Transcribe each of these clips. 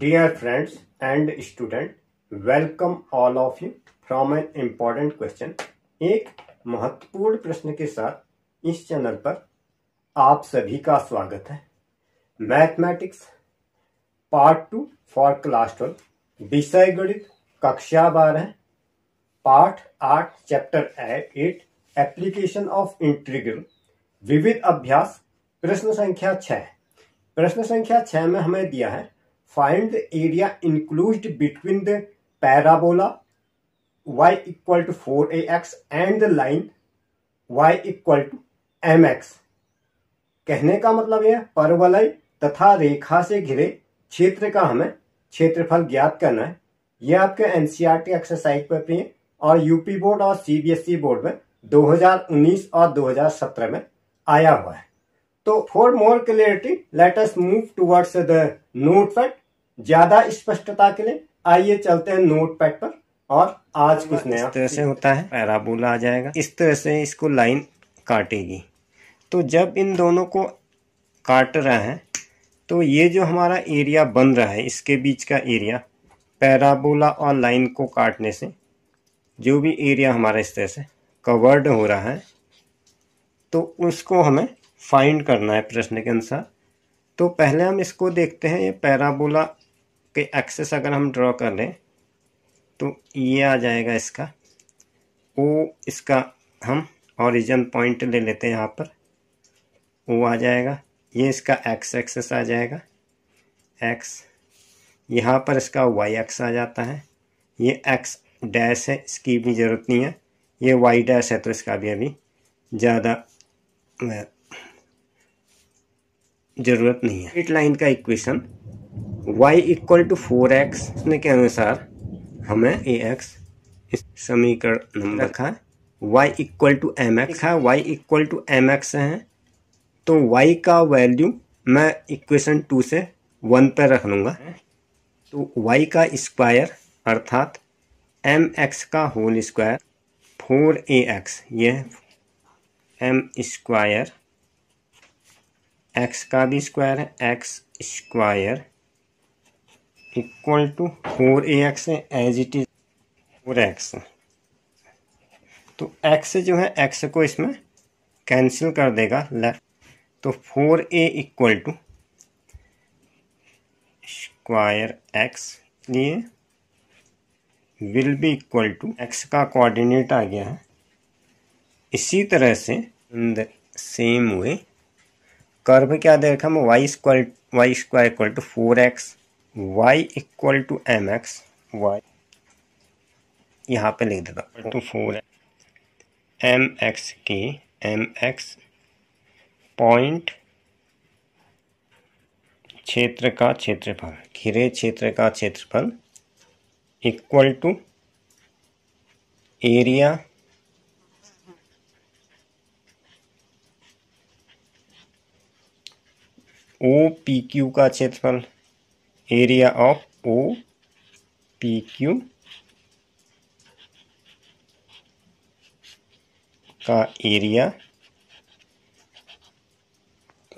Dear friends and student welcome all of you from an important question एक महत्वपूर्ण प्रश्न के साथ इस चैनल पर आप सभी का स्वागत है mathematics part two for class twelve विषय गणित कक्षा बारह पार्ट आठ chapter eight application of integral विविध अभ्यास प्रश्न संख्या छ प्रश्न संख्या छः में हमें दिया है Find between the parabola y equal to y a x and the line y y to m x कहने का मतलब यह परवलय तथा रेखा से घिरे क्षेत्र का हमें क्षेत्रफल ज्ञात करना है यह आपके एनसीईआरटी एक्सरसाइज e पर भी है और यूपी बोर्ड और सीबीएसई बोर्ड e में 2019 और 2017 में आया हुआ है तो for more clarity let us move towards the note फैट ज्यादा स्पष्टता के लिए आइए चलते हैं नोट पैड पर और आज कुछ नया इस तरह से होता है पैराबोला आ जाएगा इस तरह से इसको लाइन काटेगी तो जब इन दोनों को काट रहा है तो ये जो हमारा एरिया बन रहा है इसके बीच का एरिया पैराबोला और लाइन को काटने से जो भी एरिया हमारा इस तरह से कवर्ड हो रहा है तो उसको हमें फाइंड करना है प्रश्न के अनुसार तो पहले हम इसको देखते हैं ये पैराबोला के एक्सेस अगर हम ड्रॉ कर लें तो ये आ जाएगा इसका ओ इसका हम ऑरिजन पॉइंट ले लेते हैं यहाँ पर ओ आ जाएगा ये इसका एक्स एक्सेस आ जाएगा एक्स यहाँ पर इसका वाई एक्स आ जाता है ये एक्स डैश है इसकी भी ज़रूरत नहीं है ये वाई डैश है तो इसका भी अभी ज़्यादा ज़रूरत नहीं है हिट लाइन का equation y equal to four x के अनुसार हमें ए एक्स इस समीकरण रखा है y equal to m x है y equal to m x है तो y का वैल्यू मैं इक्वेशन टू से वन पर रख लूँगा तो y का स्क्वायर अर्थात एम एक्स का whole square four a x ये एम स्क्वायर एक्स का भी स्क्वायर है x square equal to four a x है as it is four x तो एक्स जो है एक्स को इसमें कैंसिल कर देगा लेफ्ट तो four a equal to square x लिए will be equal to x का कोऑर्डिनेट आ गया है इसी तरह से in the same way curve क्या दे रखा हम y square y square equal to four x y equal to m x y यहाँ पे लिख देता हूँ टू फोर एम एक्स के एम एक्स पॉइंट क्षेत्र का क्षेत्रफल घिरे क्षेत्र का क्षेत्रफल equal to area O P Q का क्षेत्रफल area of Q का एरिया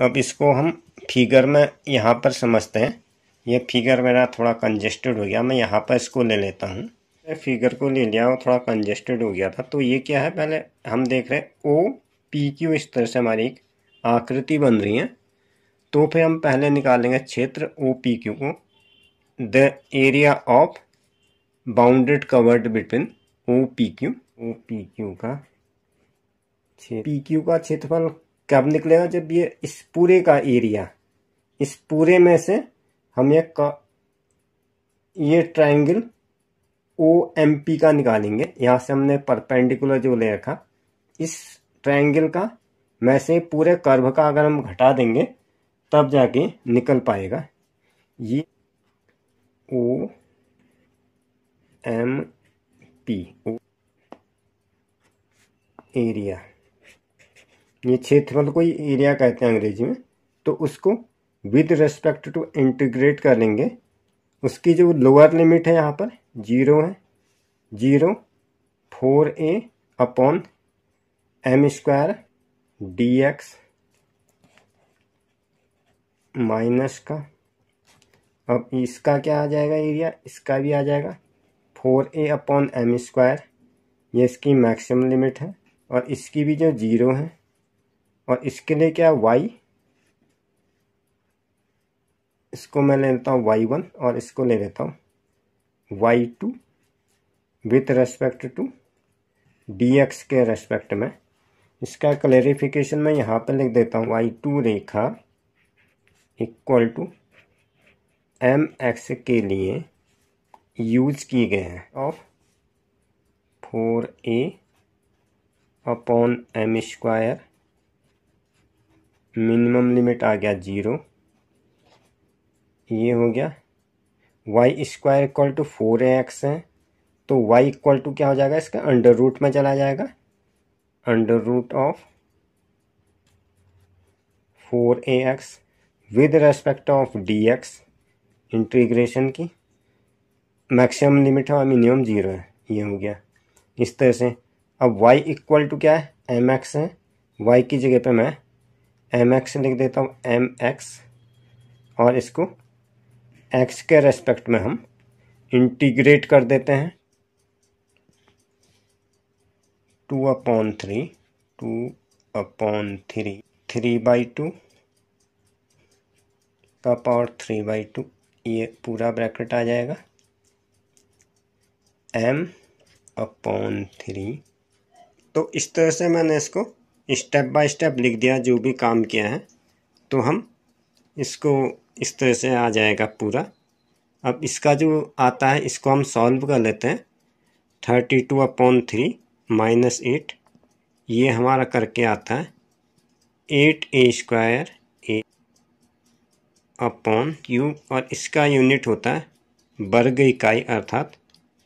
अब इसको हम फिगर में यहाँ पर समझते हैं यह फिगर मेरा थोड़ा कंजेस्टेड हो गया मैं यहाँ पर इसको ले लेता हूँ फिगर को ले लिया वो थोड़ा कंजेस्टेड हो गया था तो ये क्या है पहले हम देख रहे हैं ओ पी क्यू इस तरह से हमारी एक आकृति बन रही है तो फिर हम पहले निकालेंगे क्षेत्र ओ पी क्यू को the area of bounded covered between O P Q O P Q का पी क्यू का क्षेत्रफल कब निकलेगा जब ये इस पूरे का एरिया इस पूरे में से हम ये का ये ट्राइंगल ओ एम पी का निकालेंगे यहाँ से हमने परपेंडिकुलर जो ले रखा इस ट्राइंगल का में से पूरे कर्व का अगर हम घटा देंगे तब जाके निकल पाएगा ये O M P O area ये क्षेत्रफल को ही एरिया कहते हैं अंग्रेजी में तो उसको विद रेस्पेक्ट टू इंटीग्रेट कर लेंगे उसकी जो लोअर लिमिट है यहाँ पर जीरो है zero four a upon m square d x minus का अब इसका क्या आ जाएगा एरिया इसका भी आ जाएगा four a upon m square ये इसकी मैक्सिमम लिमिट है और इसकी भी जो ज़ीरो है और इसके लिए क्या वाई इसको मैं ले लेता हूँ वाई वन और इसको ले लेता हूँ y two with respect to d x के रेस्पेक्ट में इसका क्लेरिफिकेशन मैं यहाँ पर लिख देता हूँ वाई टू रेखा इक्वल टू एम एक्स के लिए यूज किए गए हैं of four a upon m square minimum limit आ गया जीरो ये हो गया y square equal to four a x है तो वाई इक्वल टू क्या हो जाएगा इसका अंडर रूट में चला जाएगा under root of four a x with respect of d x integration की मैक्सिमम लिमिट है और मिनिमम जीरो है ये हो गया इस तरह से अब y इक्वल टू क्या है एम एक्स है वाई की जगह पे मैं एम एक्स लिख देता हूँ एम एक्स और इसको x के रेस्पेक्ट में हम इंटीग्रेट कर देते हैं two upon three two upon three three by two का पावर थ्री बाई टू ये पूरा ब्रैकेट आ जाएगा एम अपॉन थ्री तो इस तरह से मैंने इसको स्टेप बाय स्टेप लिख दिया जो भी काम किया है तो हम इसको इस तरह से आ जाएगा पूरा अब इसका जो आता है इसको हम सॉल्व कर लेते हैं thirty two upon three minus eight ये हमारा करके आता है eight a square a upon cube और इसका यूनिट होता है वर्ग इकाई अर्थात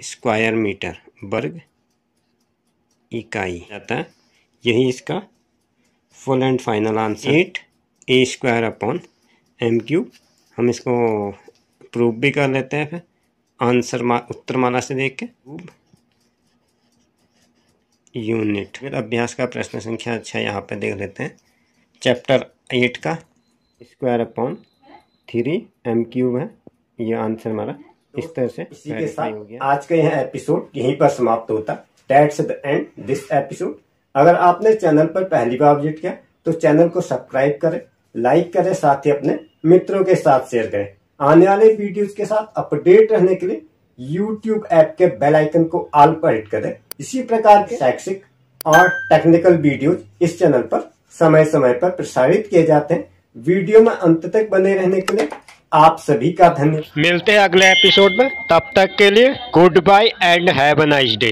स्क्वायर मीटर वर्ग इकाई आता है यही इसका full and final answer eight a square upon m cube हम इसको प्रूव भी कर लेते हैं फिर आंसर मा उत्तर माला से देख के यूनिट फिर अभ्यास का प्रश्न संख्या अच्छा यहाँ पे देख लेते हैं चैप्टर एट का square upon three m cube है ये आंसर हमारा तो इस तरह से इसी के साथ हो गया। आज का यह एपिसोड यहीं पर समाप्त होता that's the end this episode अगर आपने चैनल पर पहली बार विजिट किया तो चैनल को सब्सक्राइब करें लाइक करें साथ ही अपने मित्रों के साथ शेयर करें आने वाले वीडियोस के साथ अपडेट रहने के लिए यूट्यूब ऐप के बेल आइकन को ऑल पर हिट करें इसी प्रकार के शैक्षिक और टेक्निकल वीडियोज इस चैनल पर समय समय पर प्रसारित किए जाते हैं वीडियो में अंत तक बने रहने के लिए आप सभी का धन्यवाद मिलते हैं अगले एपिसोड में तब तक के लिए goodbye and have a nice day